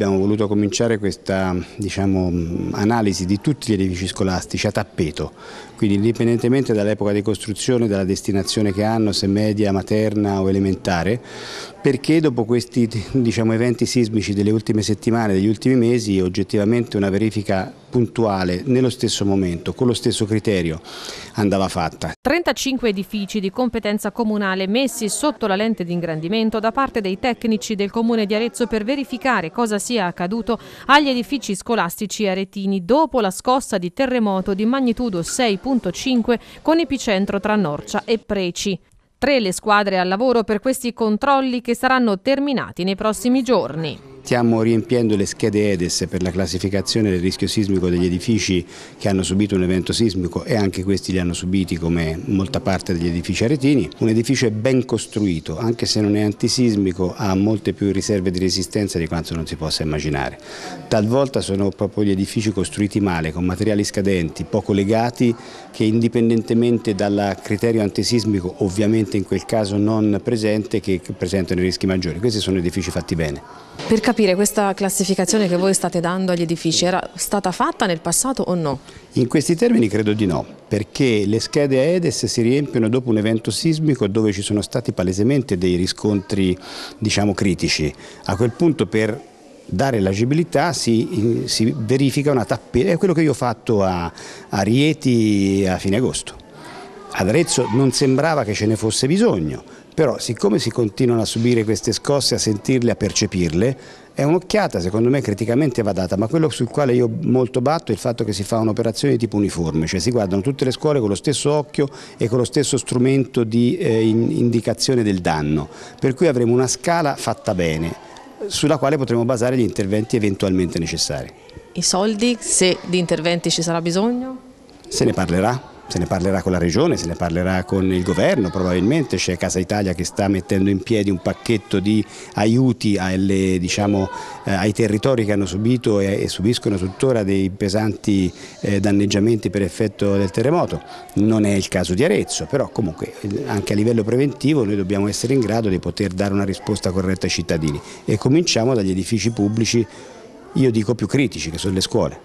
Abbiamo voluto cominciare questa diciamo, analisi di tutti gli edifici scolastici a tappeto, quindi indipendentemente dall'epoca di costruzione, dalla destinazione che hanno, se media, materna o elementare, perché dopo questi diciamo, eventi sismici delle ultime settimane, degli ultimi mesi, oggettivamente una verifica puntuale nello stesso momento, con lo stesso criterio, andava fatta. 35 edifici di competenza comunale messi sotto la lente di ingrandimento da parte dei tecnici del comune di Arezzo per verificare cosa sia accaduto agli edifici scolastici aretini dopo la scossa di terremoto di magnitudo 6.5 con epicentro tra Norcia e Preci. Tre le squadre al lavoro per questi controlli che saranno terminati nei prossimi giorni stiamo riempiendo le schede EDES per la classificazione del rischio sismico degli edifici che hanno subito un evento sismico e anche questi li hanno subiti come molta parte degli edifici aretini. Un edificio è ben costruito, anche se non è antisismico ha molte più riserve di resistenza di quanto non si possa immaginare. Talvolta sono proprio gli edifici costruiti male, con materiali scadenti, poco legati, che indipendentemente dal criterio antisismico, ovviamente in quel caso non presente, che presentano i rischi maggiori. Questi sono edifici fatti bene. Per capire questa classificazione che voi state dando agli edifici era stata fatta nel passato o no? In questi termini credo di no, perché le schede AEDES si riempiono dopo un evento sismico dove ci sono stati palesemente dei riscontri diciamo, critici. A quel punto per dare l'agibilità si, si, verifica una tappella, è quello che io ho fatto a, a Rieti a fine agosto. Ad Arezzo non sembrava che ce ne fosse bisogno, però siccome si continuano a subire queste scosse, a sentirle, a percepirle, è un'occhiata secondo me criticamente va data, ma quello sul quale io molto batto è il fatto che si fa un'operazione di tipo uniforme, cioè si guardano tutte le scuole con lo stesso occhio e con lo stesso strumento di eh, indicazione del danno, per cui avremo una scala fatta bene, sulla quale potremo basare gli interventi eventualmente necessari. I soldi, se di interventi ci sarà bisogno? Se ne parlerà se ne parlerà con la regione, se ne parlerà con il governo, probabilmente c'è Casa Italia che sta mettendo in piedi un pacchetto di aiuti alle, diciamo, eh, ai territori che hanno subito e, e subiscono tuttora dei pesanti eh, danneggiamenti per effetto del terremoto. Non è il caso di Arezzo, però comunque eh, anche a livello preventivo noi dobbiamo essere in grado di poter dare una risposta corretta ai cittadini e cominciamo dagli edifici pubblici, io dico più critici, che sono le scuole.